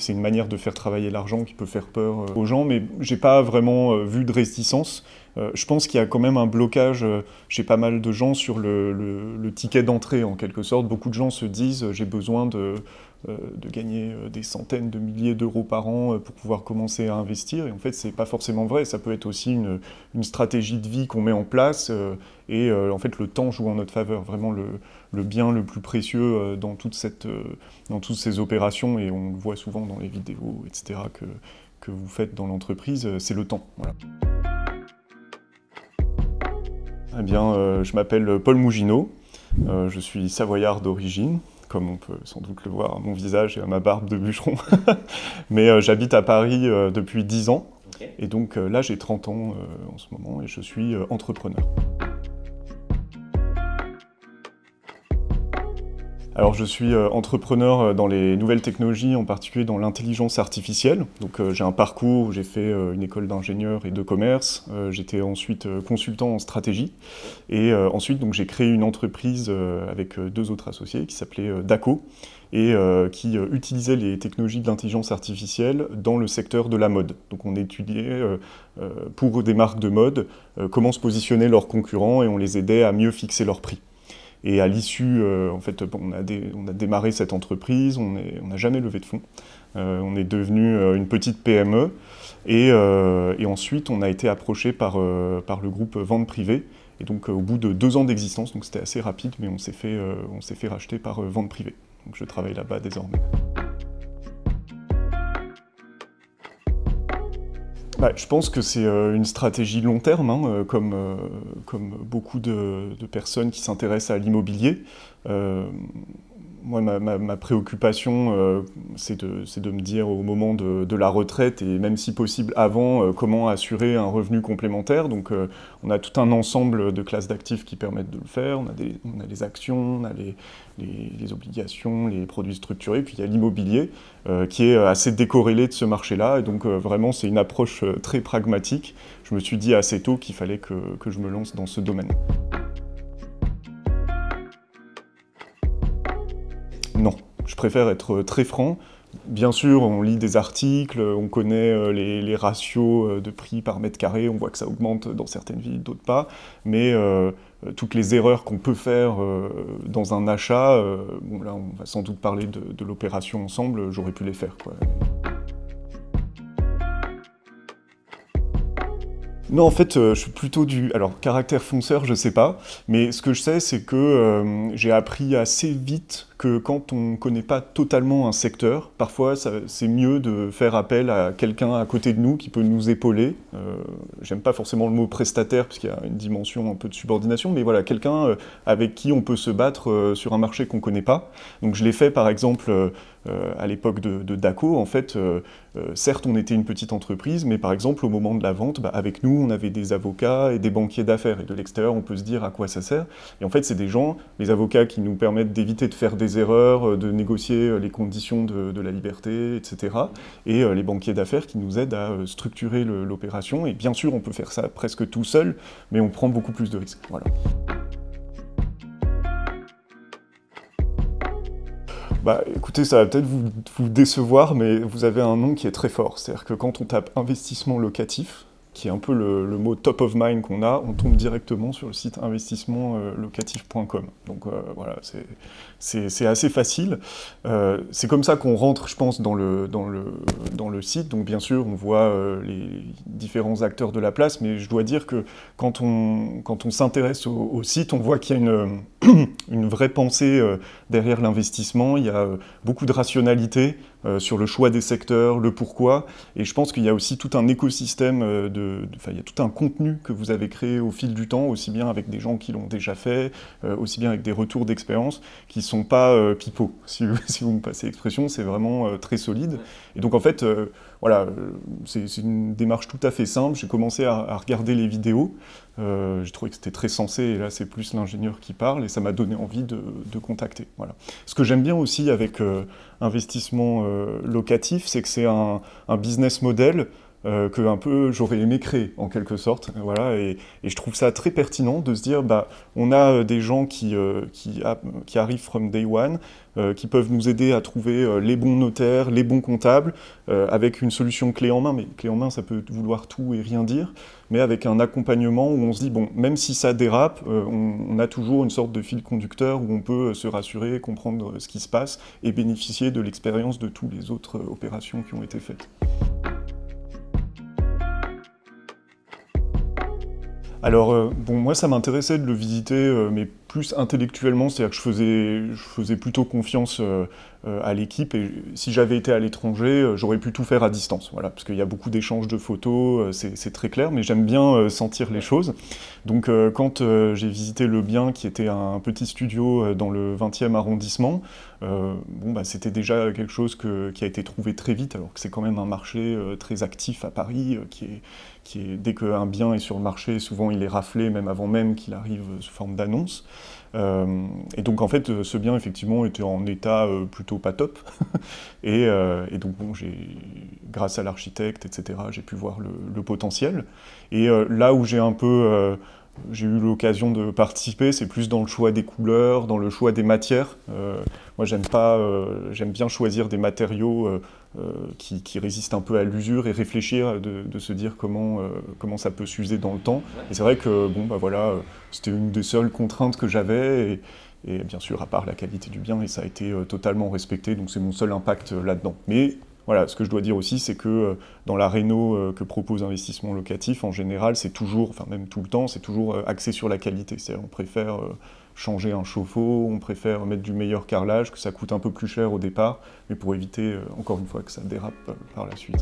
C'est une manière de faire travailler l'argent qui peut faire peur euh, aux gens, mais j'ai pas vraiment euh, vu de résistance. Euh, je pense qu'il y a quand même un blocage chez pas mal de gens sur le ticket d'entrée en quelque sorte. Beaucoup de gens se disent j'ai besoin de euh, de gagner euh, des centaines de milliers d'euros par an euh, pour pouvoir commencer à investir. Et en fait, ce n'est pas forcément vrai. Ça peut être aussi une, une stratégie de vie qu'on met en place. et en fait, le temps joue en notre faveur. Vraiment, le, le bien le plus précieux dans, toute cette, dans toutes ces opérations. Et on le voit souvent dans les vidéos, etc., que, que vous faites dans l'entreprise, c'est le temps. Voilà. Eh bien, je m'appelle Paul Mougineau. je suis savoyard d'origine comme on peut sans doute le voir à mon visage et à ma barbe de bûcheron. Mais euh, j'habite à Paris euh, depuis 10 ans. Et donc euh, là, j'ai 30 ans en ce moment et je suis entrepreneur. Alors je suis euh, entrepreneur euh, dans les nouvelles technologies, en particulier dans l'intelligence artificielle. Donc euh, j'ai un parcours où j'ai fait une école d'ingénieur et de commerce. J'étais ensuite consultant en stratégie. Et ensuite j'ai créé une entreprise avec deux autres associés qui s'appelait DACO et qui utilisait les technologies de l'intelligence artificielle dans le secteur de la mode. Donc on étudiait pour des marques de mode comment se positionner leurs concurrents et on les aidait à mieux fixer leurs prix. Et à l'issue, euh, en fait, on a, démarré cette entreprise, on n'a jamais levé de fonds. Euh, on est devenu euh, une petite PME. Et, ensuite, on a été approché par, le groupe Vente Privée. Et donc, au bout de deux ans d'existence, donc c'était assez rapide, mais on s'est fait, fait racheter par Vente Privée. Donc, je travaille là-bas désormais. Bah, je pense que c'est euh, une stratégie long terme, hein, euh, comme, euh, comme beaucoup de, personnes qui s'intéressent à l'immobilier moi, ma, préoccupation, euh, c'est de, me dire au moment de, la retraite, et même si possible avant, euh, comment assurer un revenu complémentaire. Donc, euh, on a tout un ensemble de classes d'actifs qui permettent de le faire. On a, des, les actions, on a les, obligations, les produits structurés, puis il y a l'immobilier, qui est assez décorrélé de ce marché-là. donc, vraiment, c'est une approche très pragmatique. Je me suis dit assez tôt qu'il fallait que je me lance dans ce domaine. je préfère être euh, très franc. Bien sûr, on lit des articles, euh, on connaît euh, les, ratios de prix par mètre carré, on voit que ça augmente dans certaines villes, d'autres pas, mais toutes les erreurs qu'on peut faire dans un achat, là on va sans doute parler de, l'opération ensemble, j'aurais pu les faire. Quoi. Non, en fait, je suis plutôt du... Alors, caractère fonceur, je sais pas, mais ce que je sais, c'est que j'ai appris assez vite que quand on ne connaît pas totalement un secteur, parfois c'est mieux de faire appel à quelqu'un à côté de nous qui peut nous épauler. Euh, j'aime pas forcément le mot prestataire parce qu'il y a une dimension un peu de subordination, mais voilà, quelqu'un euh, avec qui on peut se battre euh, sur un marché qu'on ne connaît pas. Donc je l'ai fait par exemple à l'époque de, DACO. En fait, certes on était une petite entreprise, mais par exemple au moment de la vente, bah, avec nous on avait des avocats et des banquiers d'affaires. Et de l'extérieur on peut se dire à quoi ça sert. Et en fait c'est des gens, les avocats qui nous permettent d'éviter de faire des euh, de négocier euh, les conditions de, la liberté, etc. Et euh, les banquiers d'affaires qui nous aident à structurer l'opération. Et bien sûr, on peut faire ça presque tout seul, mais on prend beaucoup plus de risques. Bah, écoutez, ça va peut-être vous, vous, décevoir, mais vous avez un nom qui est très fort. C'est-à-dire que quand on tape investissement locatif, qui est un peu le, mot top of mind qu'on a, on tombe directement sur le site investissementlocatif.com. Euh, Donc euh, voilà, c'est assez facile. Euh, c'est comme ça qu'on rentre, je pense, dans le, dans, le, site. Donc bien sûr, on voit les différents acteurs de la place, mais je dois dire que quand on, s'intéresse au, site, on voit qu'il y a une, une vraie pensée derrière l'investissement, il y a beaucoup de rationalité, euh, sur le choix des secteurs, le pourquoi. Et je pense qu'il y a aussi tout un écosystème, euh, de, enfin il y a tout un contenu que vous avez créé au fil du temps, aussi bien avec des gens qui l'ont déjà fait, euh, aussi bien avec des retours d'expérience qui ne sont pas pipeaux, si, si, vous me passez l'expression. C'est vraiment très solide. Et donc en fait voilà, euh, c'est une démarche tout à fait simple. J'ai commencé à, regarder les vidéos. Euh, j'ai trouvé que c'était très sensé, et là, c'est plus l'ingénieur qui parle, et ça m'a donné envie de, contacter. Voilà. Ce que j'aime bien aussi avec euh, investissement locatif, c'est que c'est un, business model euh, que un peu j'aurais aimé créer en quelque sorte. Voilà, et, je trouve ça très pertinent de se dire bah on a euh, des gens euh, qui, arrivent from day one, qui peuvent nous aider à trouver les bons notaires, les bons comptables, avec une solution clé en main. Mais clé en main, ça peut vouloir tout et rien dire, mais avec un accompagnement où on se dit bon, même si ça dérape, on, on, a toujours une sorte de fil conducteur où on peut se rassurer, comprendre ce qui se passe et bénéficier de l'expérience de toutes les autres opérations qui ont été faites. Alors, euh, bon, moi, ça m'intéressait de le visiter, euh, mais plus intellectuellement, c'est-à-dire que je faisais, plutôt confiance euh, euh, à l'équipe. Et si j'avais été à l'étranger, euh, j'aurais pu tout faire à distance. Voilà, parce qu'il y a beaucoup d'échanges de photos, c'est très clair, mais j'aime bien sentir les choses. Donc quand j'ai visité Le Bien, qui était un petit studio dans le 20e arrondissement, bon, bah, c'était déjà quelque chose que, qui a été trouvé très vite, alors que c'est quand même un marché très actif à Paris, qui est, qui est, dès qu'un bien est sur le marché, souvent il est raflé, même avant même qu'il arrive sous forme d'annonce. Euh, et donc en fait, ce bien effectivement était en état euh, plutôt pas top. Euh, et, donc bon, grâce à l'architecte, etc., j'ai pu voir le, le potentiel. Et là où j'ai un peu j'ai eu l'occasion de participer, c'est plus dans le choix des couleurs, dans le choix des matières. Euh, moi, euh, j'aime bien choisir des matériaux euh, qui, résistent un peu à l'usure et réfléchir, de, se dire comment, comment ça peut s'user dans le temps. Et c'est vrai que bon, bah voilà, c'était une des seules contraintes que j'avais. Et, et, bien sûr, à part la qualité du bien, et ça a été totalement respecté. Donc c'est mon seul impact là-dedans. Mais voilà, ce que je dois dire aussi, c'est que euh, dans la réno euh, que propose Investissement Locatif, en général, c'est toujours, enfin même tout le temps, c'est toujours euh, axé sur la qualité. C'est-à-dire on préfère changer un chauffe-eau, on préfère mettre du meilleur carrelage, que ça coûte un peu plus cher au départ, mais pour éviter, encore une fois, que ça dérape par la suite.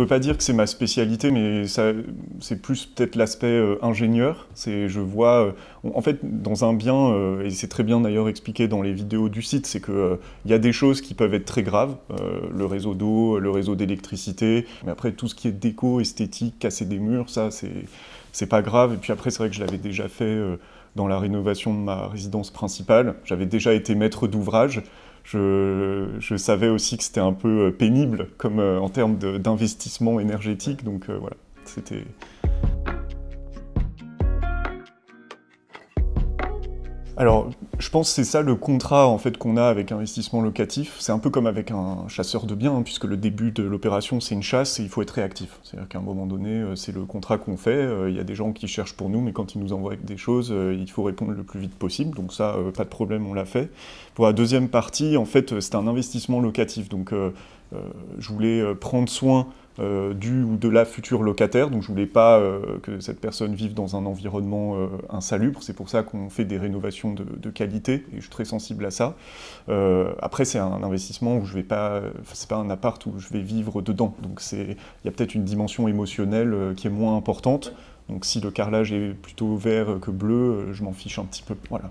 peux pas dire que c'est ma spécialité, mais c'est plus peut-être l'aspect euh, ingénieur. C'est, je vois, euh, en fait, dans un bien, euh, et c'est très bien d'ailleurs expliqué dans les vidéos du site, c'est que il y a des choses qui peuvent être très graves, le réseau d'eau, le réseau d'électricité, mais après tout ce qui est déco, esthétique, casser des murs, ça c'est c'est pas grave. Et puis après, c'est vrai que je l'avais déjà fait dans la rénovation de ma résidence principale. J'avais déjà été maître d'ouvrage. Je, savais aussi que c'était un peu euh, pénible comme euh, en termes d'investissement énergétique, donc euh, voilà, c'était Alors, je pense que c'est ça le contrat en fait qu'on a avec investissement locatif. C'est un peu comme avec un chasseur de biens, hein, puisque le début de l'opération c'est une chasse et il faut être réactif. C'est-à-dire qu'à un moment donné, euh, c'est le contrat qu'on fait. Euh, il y a des gens qui cherchent pour nous, mais quand ils nous envoient des choses, euh, il faut répondre le plus vite possible. Donc ça, pas de problème, on l'a fait. Pour la deuxième partie, en fait, c'est un investissement locatif. Donc, je voulais prendre soin euh, du ou de la future locataire. Donc je voulais pas euh, que cette personne vive dans un environnement euh, insalubre. C'est pour ça qu'on fait des rénovations de, qualité et je suis très sensible à ça. après c'est un investissement où je vais pas, c'est pas un appart où je vais vivre dedans. Donc c'est, il y a peut-être une dimension émotionnelle qui est moins importante. Donc si le carrelage est plutôt vert que bleu, je m'en fiche un petit peu. Voilà.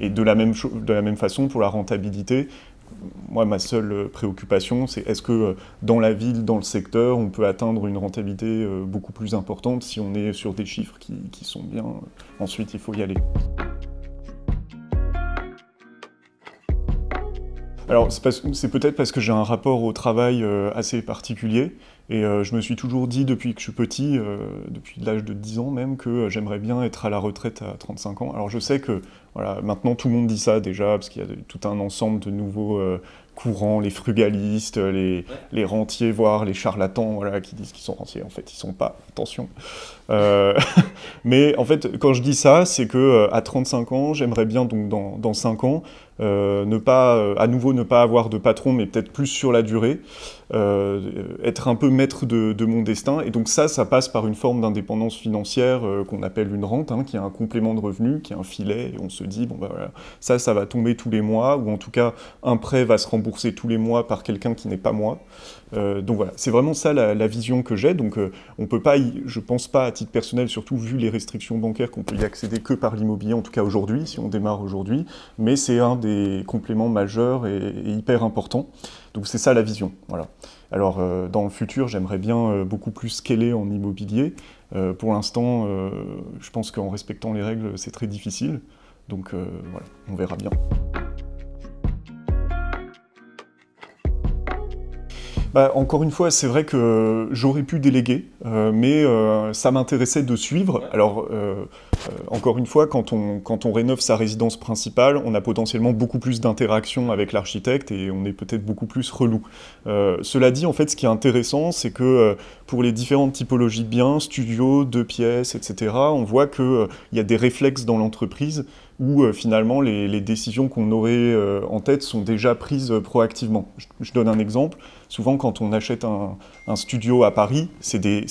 Et de la, même de la même façon, pour la rentabilité, moi, ma seule euh, préoccupation, c'est est-ce que euh, dans la ville, dans le secteur, on peut atteindre une rentabilité euh, beaucoup plus importante si on est sur des chiffres qui, qui sont bien Ensuite, il faut y aller. Alors, c'est peut-être parce que j'ai un rapport au travail euh, assez particulier. Et euh, je me suis toujours dit, depuis que je suis petit, euh, depuis l'âge de 10 ans même, que j'aimerais bien être à la retraite à 35 ans. Alors, je sais que voilà, maintenant tout le monde dit ça déjà, parce qu'il y a tout un ensemble de nouveaux courants, les frugalistes, les, rentiers, voire les charlatans, voilà, qui disent qu'ils sont rentiers. En fait, ils sont pas, attention. mais en fait, quand je dis ça, c'est que à 35 ans, j'aimerais bien, donc dans, dans 5 ans, euh, ne pas, euh, à nouveau, ne pas avoir de patron, mais peut-être plus sur la durée, euh, être un peu maître de, mon destin. Et donc ça, ça passe par une forme d'indépendance financière qu'on appelle une rente, hein, qui est un complément de revenu, qui est un filet, et on se dit, bon bah voilà, ça, ça va tomber tous les mois, ou en tout cas, un prêt va se rembourser tous les mois par quelqu'un qui n'est pas moi. donc voilà, c'est vraiment ça la, vision que j'ai. Donc on on peut pas, y, je pense pas à titre personnel, surtout vu les restrictions bancaires, qu'on peut y accéder que par l'immobilier, en tout cas aujourd'hui, si on démarre aujourd'hui. Mais c'est un des compléments majeurs et, hyper importants. Donc c'est ça la vision. Voilà. Alors euh, dans le futur, j'aimerais bien euh, beaucoup plus scaler en immobilier. Euh, pour l'instant, je pense qu'en respectant les règles, c'est très difficile. Donc voilà, on verra bien. Bah, encore une fois, c'est vrai que j'aurais pu déléguer, euh, mais euh, ça m'intéressait de suivre. Alors, euh, encore une fois, quand on, rénove sa résidence principale, on a potentiellement beaucoup plus d'interactions avec l'architecte et on est peut-être beaucoup plus relou. cela dit, en fait, ce qui est intéressant, c'est que pour les différentes typologies de biens, studios, deux pièces, etc., on voit qu'il y a des réflexes dans l'entreprise où euh, finalement les, décisions qu'on aurait euh, en tête sont déjà prises euh, proactivement. Je, donne un exemple. Souvent, quand on achète un, studio à Paris, c'est des,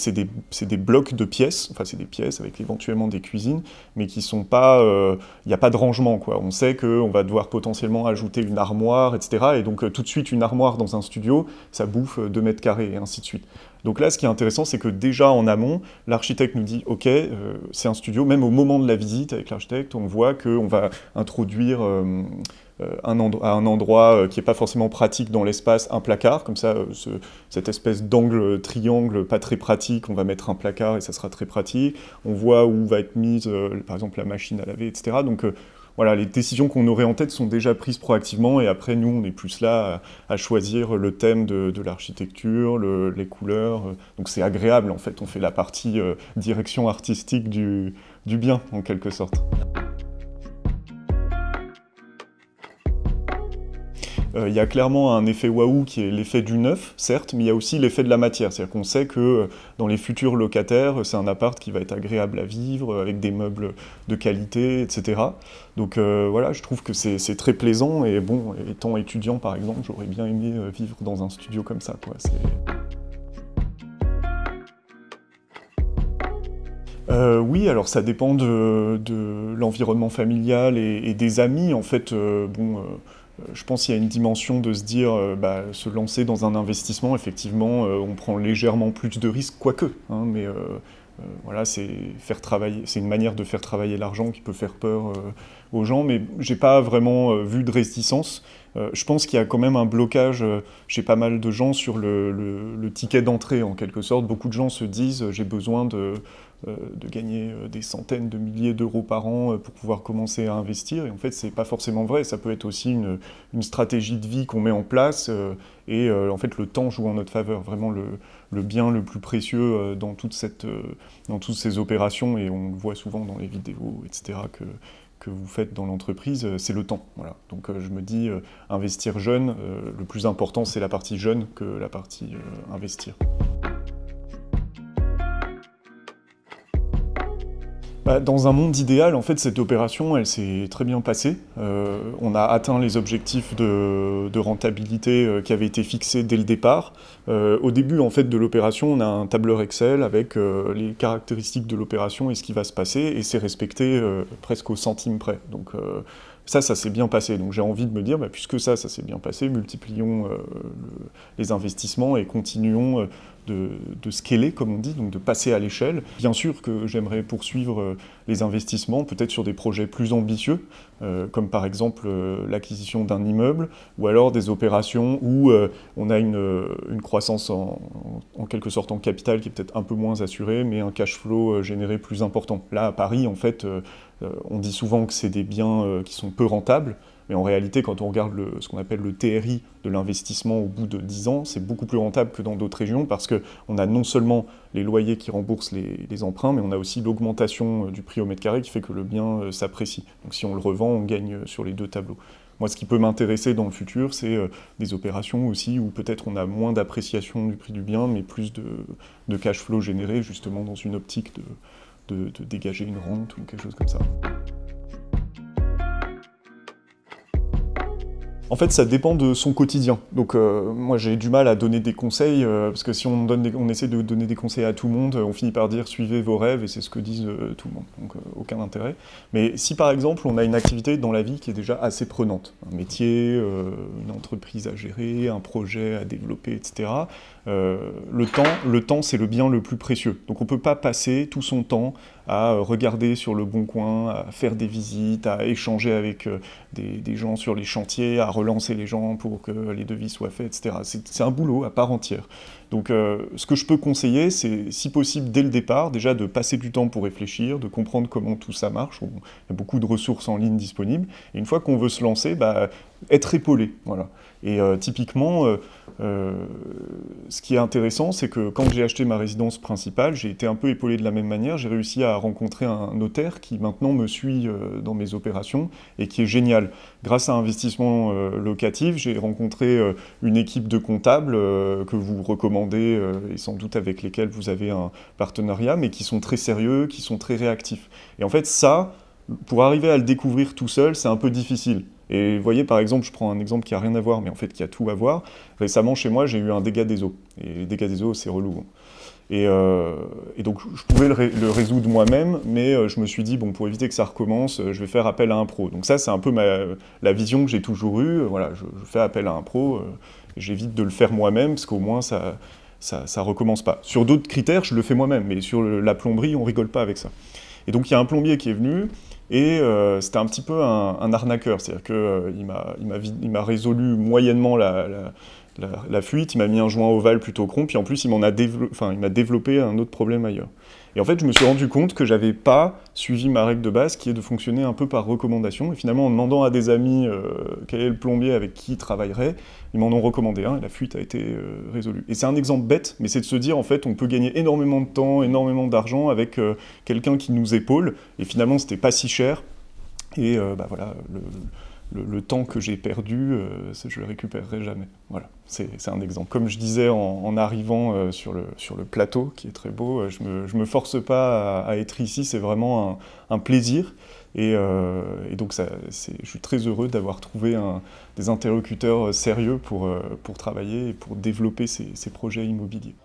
blocs de pièces, enfin c'est des pièces avec éventuellement des cuisines, mais qui sont pas, il n'y a pas de rangement quoi. On sait qu'on va devoir potentiellement ajouter une armoire, etc. Et donc tout de suite une armoire dans un studio, ça bouffe 2 mètres carrés et ainsi de suite. Donc là, ce qui est intéressant, c'est que déjà en amont, l'architecte nous dit, OK, euh, c'est un studio, même au moment de la visite avec l'architecte, on voit qu'on va introduire... Euh, euh, à un endroit qui n'est pas forcément pratique dans l'espace, un placard, comme ça, cette espèce d'angle triangle pas très pratique, on va mettre un placard et ça sera très pratique. On voit où va être mise, par exemple, la machine à laver, etc. Donc, voilà, les décisions qu'on aurait en tête sont déjà prises proactivement et après, nous, on est plus là à, choisir le thème de, l'architecture, les couleurs. Euh, donc c'est agréable, en fait, on fait la partie euh, direction artistique du bien, en quelque sorte. Euh, il y a clairement un effet waouh qui est l'effet du neuf, certes, mais il y a aussi l'effet de la matière. C'est-à-dire qu'on sait que euh, dans les futurs locataires, euh, c'est un appart qui va être agréable à vivre, avec des meubles de qualité, etc. Donc voilà, je trouve que c'est très plaisant. Et bon, étant étudiant par exemple, j'aurais bien aimé vivre dans un studio comme ça. Quoi. oui, alors ça dépend de, l'environnement familial et, des amis. En fait, bon, euh, je pense qu'il y a une dimension de se dire, euh, bah, se lancer dans un investissement, effectivement, euh, on prend légèrement plus de risques, quoique. Hein, mais voilà, c'est faire c'est une manière de faire travailler l'argent qui peut faire peur aux gens. Mais j'ai pas vraiment vu de résistance. Euh, je pense qu'il y a quand même un blocage euh, chez pas mal de gens sur le, ticket d'entrée, en quelque sorte. Beaucoup de gens se disent euh, j'ai besoin de, de, gagner des centaines de milliers d'euros par an pour pouvoir commencer à investir. Et en fait, ce n'est pas forcément vrai. Ça peut être aussi une, stratégie de vie qu'on met en place. et en fait, le temps joue en notre faveur. Vraiment, le, le bien le plus précieux dans, toute cette, dans toutes ces opérations. Et on le voit souvent dans les vidéos, etc., que, que vous faites dans l'entreprise, euh, c'est le temps. Donc euh, je me dis, euh, investir jeune, le plus important, c'est la partie jeune que la partie investir. Bah, dans un monde idéal, en fait, cette opération, elle s'est très bien passée. Euh, on a atteint les objectifs de, rentabilité euh, qui avaient été fixés dès le départ. Euh, au début, en fait, de l'opération, on a un tableur Excel avec les caractéristiques de l'opération et ce qui va se passer, et c'est respecté presque au centime près. Donc, ça, ça s'est bien passé. Donc j'ai envie de me dire, bah, puisque ça, ça s'est bien passé, multiplions euh, les investissements et continuons euh, de, de, scaler, comme on dit, donc de passer à l'échelle. Bien sûr que j'aimerais poursuivre euh, les investissements, peut-être sur des projets plus ambitieux, comme par exemple l'acquisition d'un immeuble, ou alors des opérations où on a une, croissance en, quelque sorte en capital qui est peut-être un peu moins assurée, mais un cash flow généré plus important. Là, à Paris, en fait, euh, on dit souvent que c'est des biens euh, qui sont peu rentables, mais en réalité, quand on regarde ce qu'on appelle le TRI de l'investissement au bout de 10 ans, c'est beaucoup plus rentable que dans d'autres régions parce qu'on a non seulement les loyers qui remboursent les, emprunts, mais on a aussi l'augmentation euh, du prix au mètre carré qui fait que le bien s'apprécie. Donc si on le revend, on gagne sur les deux tableaux. Moi, ce qui peut m'intéresser dans le futur, c'est des opérations aussi où peut-être on a moins d'appréciation du prix du bien, mais plus de cash flow généré, justement dans une optique de, de, dégager une rente ou quelque chose comme ça. En fait, ça dépend de son quotidien. Donc, euh, moi, j'ai du mal à donner des conseils, euh, parce que si on, donne on essaie de donner des conseils à tout le monde, on finit par dire suivez vos rêves, et c'est ce que disent euh, tout le monde. Donc, aucun intérêt. Mais si, par exemple, on a une activité dans la vie qui est déjà assez prenante, un métier, une entreprise à gérer, un projet à développer, etc., le temps, le temps c'est le bien le plus précieux. Donc, on ne peut pas passer tout son temps à regarder sur le bon coin, à faire des visites, à échanger avec des, des gens sur les chantiers, à relancer les gens pour que les devis soient faits, etc. C'est un boulot à part entière. Donc euh, ce que je peux conseiller, c'est si possible dès le départ, déjà de passer du temps pour réfléchir, de comprendre comment tout ça marche. il y a beaucoup de ressources en ligne disponibles. Et une fois qu'on veut se lancer, bah, être épaulé. Et euh, typiquement, euh, ce qui est intéressant, c'est que quand j'ai acheté ma résidence principale, j'ai été un peu épaulé de la même manière. J'ai réussi à rencontrer un notaire qui maintenant me suit dans mes opérations et qui est génial. Grâce à Investissement Locatif, j'ai rencontré une équipe de comptables que vous recommandez euh, et sans doute avec lesquels vous avez un partenariat, mais qui sont très sérieux, qui sont très réactifs. Et en fait, ça, pour arriver à le découvrir tout seul, c'est un peu difficile. Et vous voyez, par exemple, je prends un exemple qui a rien à voir, mais en fait qui a tout à voir. Récemment, chez moi, j'ai eu un dégât des eaux. Et les dégâts des eaux, c'est relou. Hein. Euh, et, donc, je pouvais le, résoudre moi-même, mais euh, je me suis dit, bon, pour éviter que ça recommence, je vais faire appel à un pro. Donc ça, c'est un peu la vision que j'ai toujours eue. Voilà, je, fais appel à un pro j'évite de le faire moi-même, parce qu'au moins ça, ça, recommence pas. Sur d'autres critères, je le fais moi-même, mais sur la plomberie, on rigole pas avec ça. Et donc il y a un plombier qui est venu, et euh, c'était un petit peu un, arnaqueur, c'est-à-dire qu'il euh, il m'a résolu moyennement la, la, fuite, il m'a mis un joint ovale plutôt rond, puis en plus il m'a développé un autre problème ailleurs. Et en fait, je me suis rendu compte que j'avais pas suivi ma règle de base, qui est de fonctionner un peu par recommandation. Et finalement, en demandant à des amis euh, quel est le plombier avec qui ils travailleraient, ils m'en ont recommandé un, et la fuite a été euh, résolue. Et c'est un exemple bête, mais c'est de se dire, en fait, on peut gagner énormément de temps, énormément d'argent avec euh, quelqu'un qui nous épaule. Et finalement, c'était pas si cher. Et bah voilà, le, temps que j'ai perdu, euh, je le récupérerai jamais. Voilà, c'est un exemple. Comme je disais en, arrivant euh, sur, le, plateau, qui est très beau, euh, je ne me, force pas à, être ici, c'est vraiment un, plaisir. Et, donc, je suis très heureux d'avoir trouvé des interlocuteurs sérieux pour, travailler et pour développer ces projets immobiliers.